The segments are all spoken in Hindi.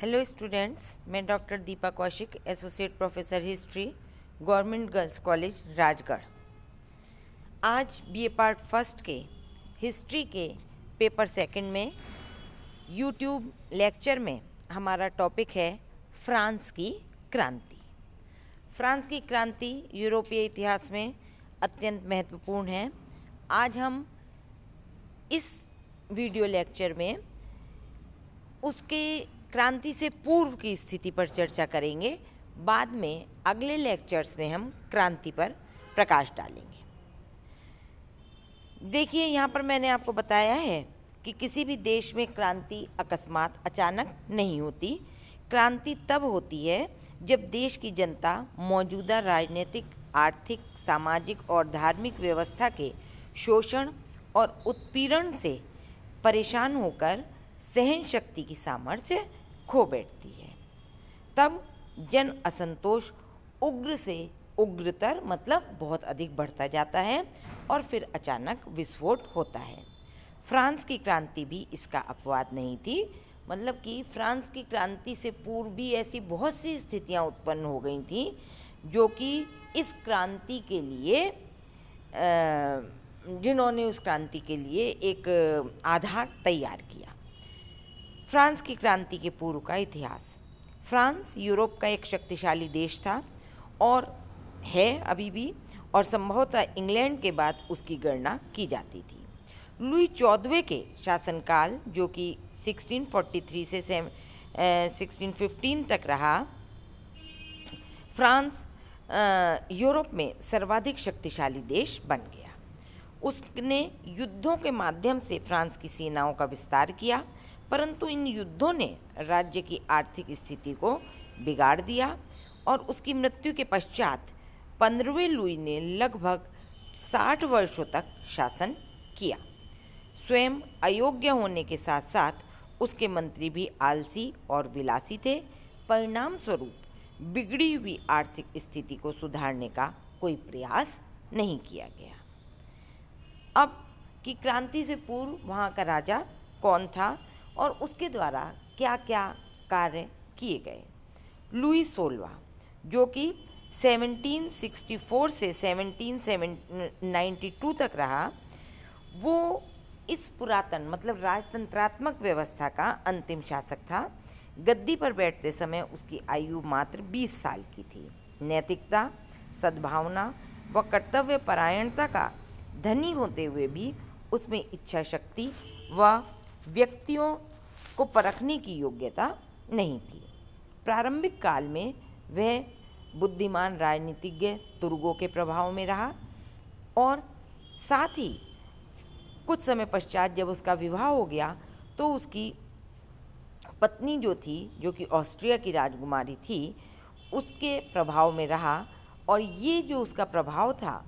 हेलो स्टूडेंट्स मैं doctor Deepa Kaushik associate professor history government girls college Rajgarh आज बीए पार्ट फर्स्ट के हिस्ट्री के पेपर सेकंड में यूट्यूब लेक्चर में हमारा टॉपिक है फ्रांस की क्रांति फ्रांस की क्रांति यूरोपीय इतिहास में अत्यंत महत्वपूर्ण है आज हम इस वीडियो लेक्चर में उसके क्रांति से पूर्व की स्थिति पर चर्चा करेंगे बाद में अगले लेक्चर्स में हम क्रांति पर प्रकाश डालेंगे देखिए यहाँ पर मैंने आपको बताया है कि किसी भी देश में क्रांति अकस्मात अचानक नहीं होती क्रांति तब होती है जब देश की जनता मौजूदा राजनीतिक आर्थिक सामाजिक और धार्मिक व्यवस्था के शोषण और उत्पीड़न से परेशान होकर सहन शक्ति की सामर्थ्य खो बैठती है तब जन असंतोष उग्र से उग्रतर मतलब बहुत अधिक बढ़ता जाता है और फिर अचानक विस्फोट होता है फ्रांस की क्रांति भी इसका अपवाद नहीं थी मतलब कि फ्रांस की क्रांति से पूर्व भी ऐसी बहुत सी स्थितियां उत्पन्न हो गई थी जो कि इस क्रांति के लिए जिन्होंने उस क्रांति के लिए एक आधार तैयार किया फ्रांस की क्रांति के पूर्व का इतिहास फ्रांस यूरोप का एक शक्तिशाली देश था और है अभी भी और संभवतः इंग्लैंड के बाद उसकी गणना की जाती थी लुई चौदवे के शासनकाल जो कि 1643 से सिक्सटीन फिफ्टीन तक रहा फ्रांस यूरोप में सर्वाधिक शक्तिशाली देश बन गया उसने युद्धों के माध्यम से फ्रांस की सेनाओं का विस्तार किया परंतु इन युद्धों ने राज्य की आर्थिक स्थिति को बिगाड़ दिया और उसकी मृत्यु के पश्चात पंद्रहवें लुई ने लगभग साठ वर्षों तक शासन किया स्वयं अयोग्य होने के साथ साथ उसके मंत्री भी आलसी और विलासी थे परिणाम स्वरूप बिगड़ी हुई आर्थिक स्थिति को सुधारने का कोई प्रयास नहीं किया गया अब कि क्रांति से पूर्व वहाँ का राजा कौन था और उसके द्वारा क्या क्या कार्य किए गए लुई सोलवा जो कि 1764 से 1792 तक रहा वो इस पुरातन मतलब राजतंत्रात्मक व्यवस्था का अंतिम शासक था गद्दी पर बैठते समय उसकी आयु मात्र 20 साल की थी नैतिकता सद्भावना व कर्तव्य परायणता का धनी होते हुए भी उसमें इच्छा शक्ति व व्यक्तियों को परखने की योग्यता नहीं थी प्रारंभिक काल में वह बुद्धिमान राजनीतिज्ञ तुर्गों के प्रभाव में रहा और साथ ही कुछ समय पश्चात जब उसका विवाह हो गया तो उसकी पत्नी जो थी जो कि ऑस्ट्रिया की राजकुमारी थी उसके प्रभाव में रहा और ये जो उसका प्रभाव था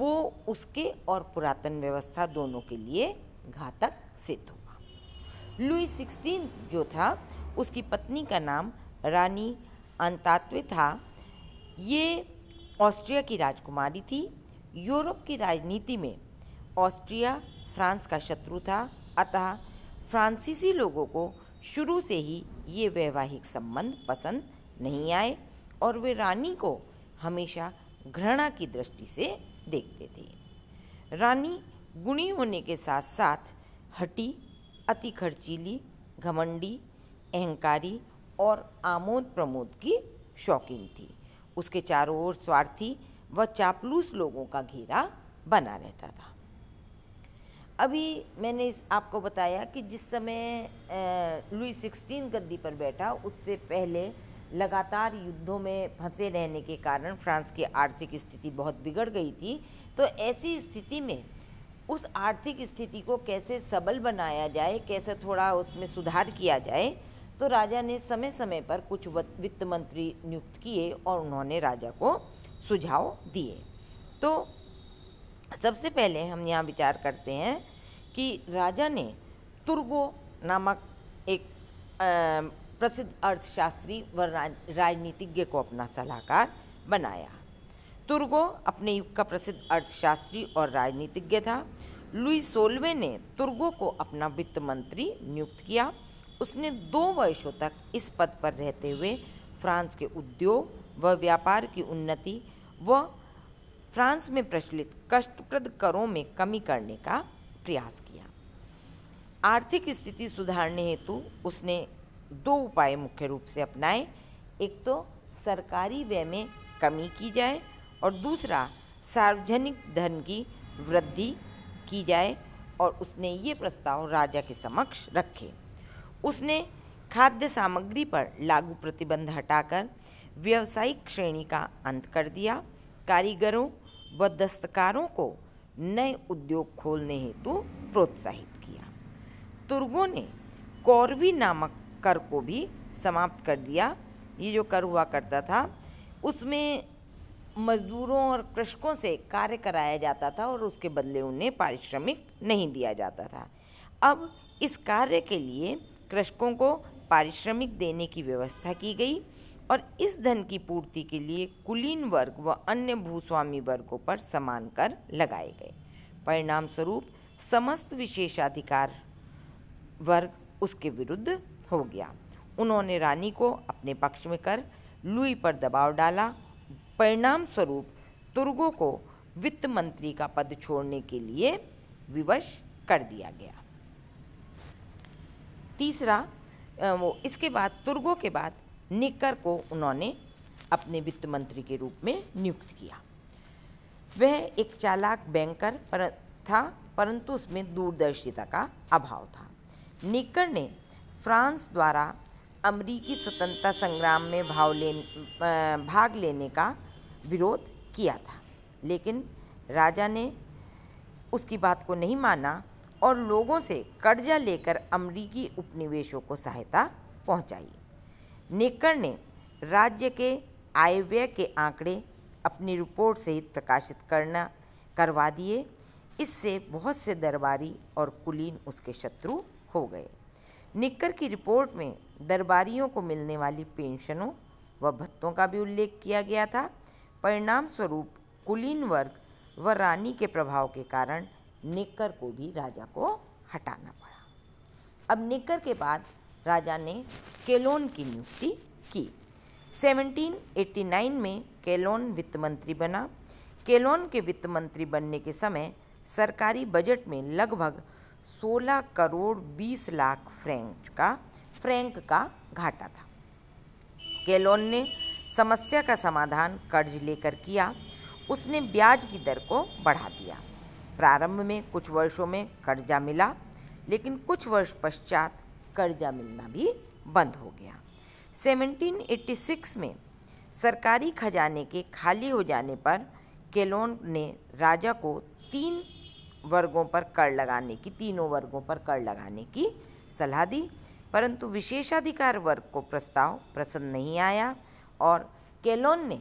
वो उसके और पुरातन व्यवस्था दोनों के लिए घातक सिद्ध हुआ लुई सिक्सटीन जो था उसकी पत्नी का नाम रानी अंतात्वे था ये ऑस्ट्रिया की राजकुमारी थी यूरोप की राजनीति में ऑस्ट्रिया फ्रांस का शत्रु था अतः फ्रांसीसी लोगों को शुरू से ही ये वैवाहिक संबंध पसंद नहीं आए और वे रानी को हमेशा घृणा की दृष्टि से देखते थे रानी गुणी होने के साथ साथ हटी अति खर्चीली घमंडी अहंकारी और आमोद प्रमोद की शौकीन थी उसके चारों ओर स्वार्थी व चापलूस लोगों का घेरा बना रहता था अभी मैंने इस आपको बताया कि जिस समय लुई सिक्सटीन गद्दी पर बैठा उससे पहले लगातार युद्धों में फंसे रहने के कारण फ्रांस की आर्थिक स्थिति बहुत बिगड़ गई थी तो ऐसी स्थिति में उस आर्थिक स्थिति को कैसे सबल बनाया जाए कैसे थोड़ा उसमें सुधार किया जाए तो राजा ने समय समय पर कुछ वित्त मंत्री नियुक्त किए और उन्होंने राजा को सुझाव दिए तो सबसे पहले हम यहाँ विचार करते हैं कि राजा ने तुर्गो नामक एक प्रसिद्ध अर्थशास्त्री व राजनीतिज्ञ को अपना सलाहकार बनाया तुर्गो अपने युग का प्रसिद्ध अर्थशास्त्री और राजनीतिज्ञ था लुई सोलवे ने तुर्गो को अपना वित्त मंत्री नियुक्त किया उसने दो वर्षों तक इस पद पर रहते हुए फ्रांस के उद्योग व व्यापार की उन्नति व फ्रांस में प्रचलित कष्टप्रद करों में कमी करने का प्रयास किया आर्थिक स्थिति सुधारने हेतु उसने दो उपाय मुख्य रूप से अपनाए एक तो सरकारी व्यय में कमी की जाए और दूसरा सार्वजनिक धन की वृद्धि की जाए और उसने ये प्रस्ताव राजा के समक्ष रखे उसने खाद्य सामग्री पर लागू प्रतिबंध हटाकर व्यावसायिक श्रेणी का अंत कर दिया कारीगरों व दस्तकारों को नए उद्योग खोलने हेतु प्रोत्साहित किया तुर्गों ने कौरवी नामक कर को भी समाप्त कर दिया ये जो कर हुआ करता था उसमें मजदूरों और कृषकों से कार्य कराया जाता था और उसके बदले उन्हें पारिश्रमिक नहीं दिया जाता था अब इस कार्य के लिए कृषकों को पारिश्रमिक देने की व्यवस्था की गई और इस धन की पूर्ति के लिए कुलीन वर्ग व अन्य भूस्वामी वर्गों पर समान कर लगाए गए परिणाम स्वरूप समस्त विशेषाधिकार वर्ग उसके विरुद्ध हो गया उन्होंने रानी को अपने पक्ष में कर लुई पर दबाव डाला परिणाम स्वरूप तुर्गो को वित्त मंत्री का पद छोड़ने के लिए विवश कर दिया गया तीसरा वो इसके बाद तुर्गो के बाद निकर को उन्होंने अपने वित्त मंत्री के रूप में नियुक्त किया वह एक चालाक बैंकर पर था परंतु उसमें दूरदर्शिता का अभाव था निकर ने फ्रांस द्वारा अमरीकी स्वतंत्रता संग्राम में भाव ले भाग लेने का विरोध किया था लेकिन राजा ने उसकी बात को नहीं माना और लोगों से कर्जा लेकर अमरीकी उपनिवेशों को सहायता पहुंचाई। नेकर ने राज्य के आय व्यय के आंकड़े अपनी रिपोर्ट सहित प्रकाशित करना करवा दिए इससे बहुत से दरबारी और कुलीन उसके शत्रु हो गए निक्कर की रिपोर्ट में दरबारियों को मिलने वाली पेंशनों व भत्तों का भी उल्लेख किया गया था परिणाम स्वरूप कुलीन वर्ग व रानी के प्रभाव के कारण निकर को भी राजा को हटाना पड़ा अब निकर के बाद राजा ने केलोन की नियुक्ति की 1789 में केलोन वित्त मंत्री बना केलोन के वित्त मंत्री बनने के समय सरकारी बजट में लगभग 16 करोड़ 20 लाख फ्रैंक का फ्रैंक का घाटा था केलोन ने समस्या का समाधान कर्ज लेकर किया उसने ब्याज की दर को बढ़ा दिया प्रारंभ में कुछ वर्षों में कर्जा मिला लेकिन कुछ वर्ष पश्चात कर्जा मिलना भी बंद हो गया 1786 में सरकारी खजाने के खाली हो जाने पर केलोन ने राजा को तीन वर्गों पर कर लगाने की तीनों वर्गों पर कर लगाने की सलाह दी परंतु विशेषाधिकार वर्ग को प्रस्ताव पसंद नहीं आया और कैलोन ने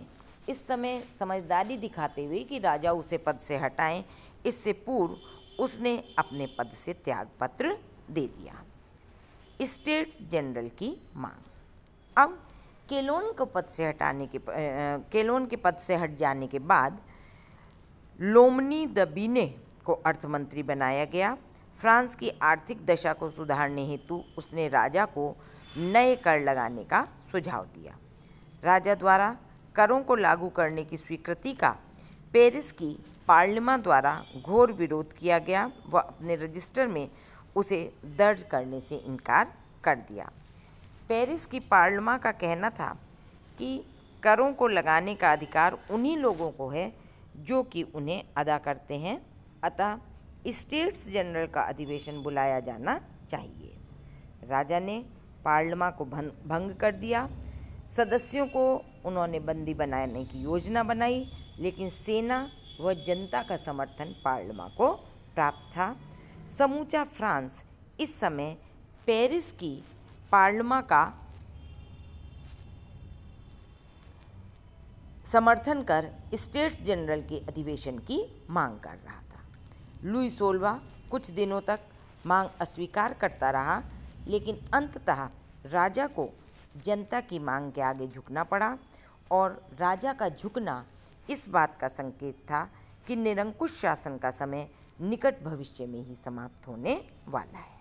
इस समय समझदारी दिखाते हुए कि राजा उसे पद से हटाएं इससे पूर्व उसने अपने पद से त्यागपत्र दे दिया स्टेट्स जनरल की मांग अब केलोन को पद से हटाने के केलोन के पद से हट जाने के बाद लोमनी दबीने को अर्थमंत्री बनाया गया फ्रांस की आर्थिक दशा को सुधारने हेतु उसने राजा को नए कर लगाने का सुझाव दिया राजा द्वारा करों को लागू करने की स्वीकृति का पेरिस की पार्लिमा द्वारा घोर विरोध किया गया व अपने रजिस्टर में उसे दर्ज करने से इनकार कर दिया पेरिस की पार्लिमा का कहना था कि करों को लगाने का अधिकार उन्हीं लोगों को है जो कि उन्हें अदा करते हैं अतः स्टेट्स जनरल का अधिवेशन बुलाया जाना चाहिए राजा ने पार्लिमा को भंग कर दिया सदस्यों को उन्होंने बंदी बनाने की योजना बनाई लेकिन सेना व जनता का समर्थन पार्लमा को प्राप्त था समूचा फ्रांस इस समय पेरिस की पार्लमा का समर्थन कर स्टेट्स जनरल के अधिवेशन की मांग कर रहा था लुई सोलवा कुछ दिनों तक मांग अस्वीकार करता रहा लेकिन अंततः राजा को जनता की मांग के आगे झुकना पड़ा और राजा का झुकना इस बात का संकेत था कि निरंकुश शासन का समय निकट भविष्य में ही समाप्त होने वाला है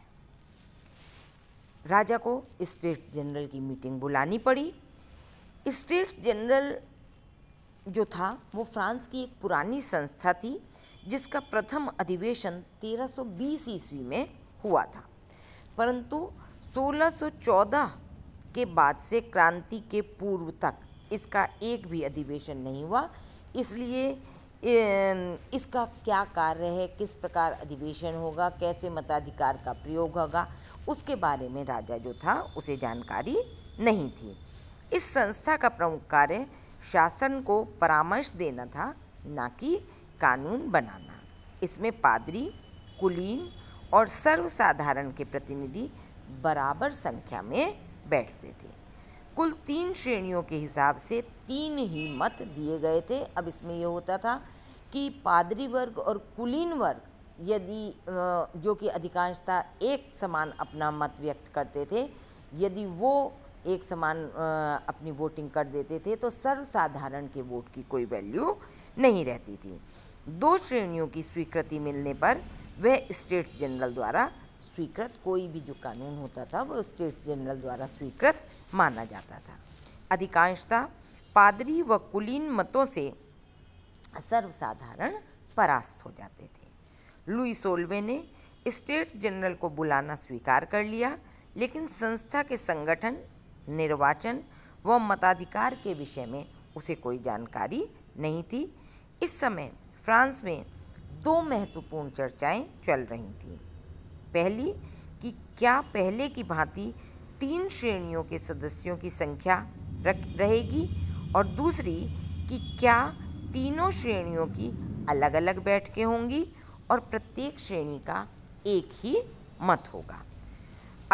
राजा को स्टेट्स जनरल की मीटिंग बुलानी पड़ी स्टेट्स जनरल जो था वो फ्रांस की एक पुरानी संस्था थी जिसका प्रथम अधिवेशन 1320 ईस्वी में हुआ था परंतु 1614 के बाद से क्रांति के पूर्व तक इसका एक भी अधिवेशन नहीं हुआ इसलिए इसका क्या कार्य है किस प्रकार अधिवेशन होगा कैसे मताधिकार का प्रयोग होगा उसके बारे में राजा जो था उसे जानकारी नहीं थी इस संस्था का प्रमुख कार्य शासन को परामर्श देना था ना कि कानून बनाना इसमें पादरी कुलीन और सर्वसाधारण के प्रतिनिधि बराबर संख्या में बैठते थे कुल तीन श्रेणियों के हिसाब से तीन ही मत दिए गए थे अब इसमें यह होता था कि पादरी वर्ग और कुलीन वर्ग यदि जो कि अधिकांशता एक समान अपना मत व्यक्त करते थे यदि वो एक समान अपनी वोटिंग कर देते थे तो सर्वसाधारण के वोट की कोई वैल्यू नहीं रहती थी दो श्रेणियों की स्वीकृति मिलने पर वह स्टेट्स जनरल द्वारा स्वीकृत कोई भी जो कानून होता था वो स्टेट जनरल द्वारा स्वीकृत माना जाता था अधिकांशता पादरी व कुलीन मतों से सर्वसाधारण परास्त हो जाते थे लुई सोल्वे ने स्टेट जनरल को बुलाना स्वीकार कर लिया लेकिन संस्था के संगठन निर्वाचन व मताधिकार के विषय में उसे कोई जानकारी नहीं थी इस समय फ्रांस में दो महत्वपूर्ण चर्चाएं चल रही थीं पहली कि क्या पहले की भांति तीन श्रेणियों के सदस्यों की संख्या रहेगी और दूसरी कि क्या तीनों श्रेणियों की अलग अलग बैठकें होंगी और प्रत्येक श्रेणी का एक ही मत होगा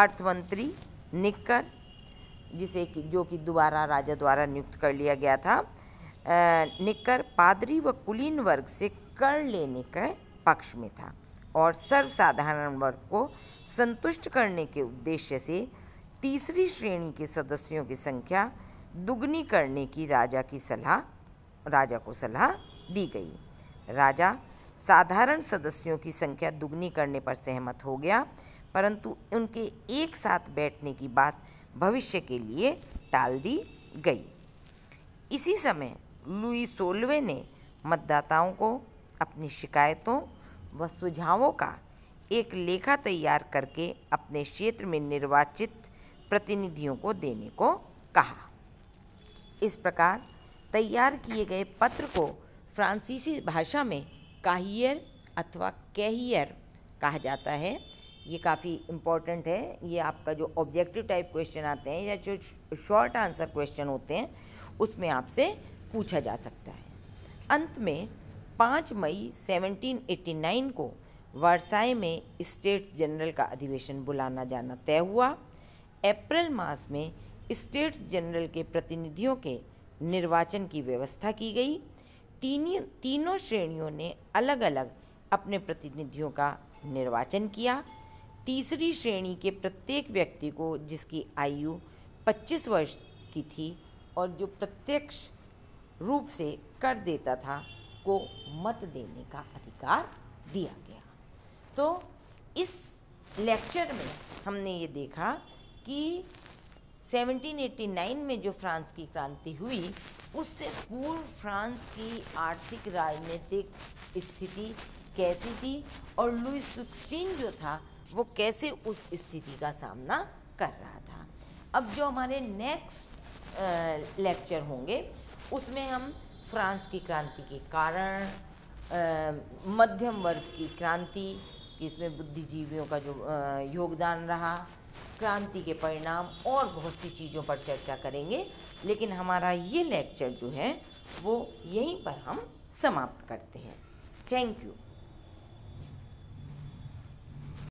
अर्थमंत्री निक्कर जिसे कि जो कि दोबारा राजा द्वारा नियुक्त कर लिया गया था निक्कर पादरी व कुलीन वर्ग से कर लेने के पक्ष में था और सर्वसाधारण वर्ग को संतुष्ट करने के उद्देश्य से तीसरी श्रेणी के सदस्यों की संख्या दुगनी करने की राजा की सलाह राजा को सलाह दी गई राजा साधारण सदस्यों की संख्या दुगनी करने पर सहमत हो गया परंतु उनके एक साथ बैठने की बात भविष्य के लिए टाल दी गई इसी समय लुई सोलवे ने मतदाताओं को अपनी शिकायतों व सुझावों का एक लेखा तैयार करके अपने क्षेत्र में निर्वाचित प्रतिनिधियों को देने को कहा इस प्रकार तैयार किए गए पत्र को फ्रांसीसी भाषा में काहियर अथवा कैहियर कहा जाता है ये काफ़ी इम्पॉर्टेंट है ये आपका जो ऑब्जेक्टिव टाइप क्वेश्चन आते हैं या जो शॉर्ट आंसर क्वेश्चन होते हैं उसमें आपसे पूछा जा सकता है अंत में पाँच मई 1789 को वर्साई में स्टेट जनरल का अधिवेशन बुलाना जाना तय हुआ अप्रैल मास में स्टेट जनरल के प्रतिनिधियों के निर्वाचन की व्यवस्था की गई तीन तीनों श्रेणियों ने अलग अलग अपने प्रतिनिधियों का निर्वाचन किया तीसरी श्रेणी के प्रत्येक व्यक्ति को जिसकी आयु 25 वर्ष की थी और जो प्रत्यक्ष रूप से कर देता था को मत देने का अधिकार दिया गया तो इस लेक्चर में हमने ये देखा कि 1789 में जो फ्रांस की क्रांति हुई उससे पूर्व फ्रांस की आर्थिक राजनीतिक स्थिति कैसी थी और लुई सिक्सटीन जो था वो कैसे उस स्थिति का सामना कर रहा था अब जो हमारे नेक्स्ट लेक्चर होंगे उसमें हम फ्रांस की क्रांति के कारण मध्यम वर्ग की क्रांति इसमें बुद्धिजीवियों का जो योगदान रहा क्रांति के परिणाम और बहुत सी चीज़ों पर चर्चा करेंगे लेकिन हमारा ये लेक्चर जो है वो यहीं पर हम समाप्त करते हैं थैंक यू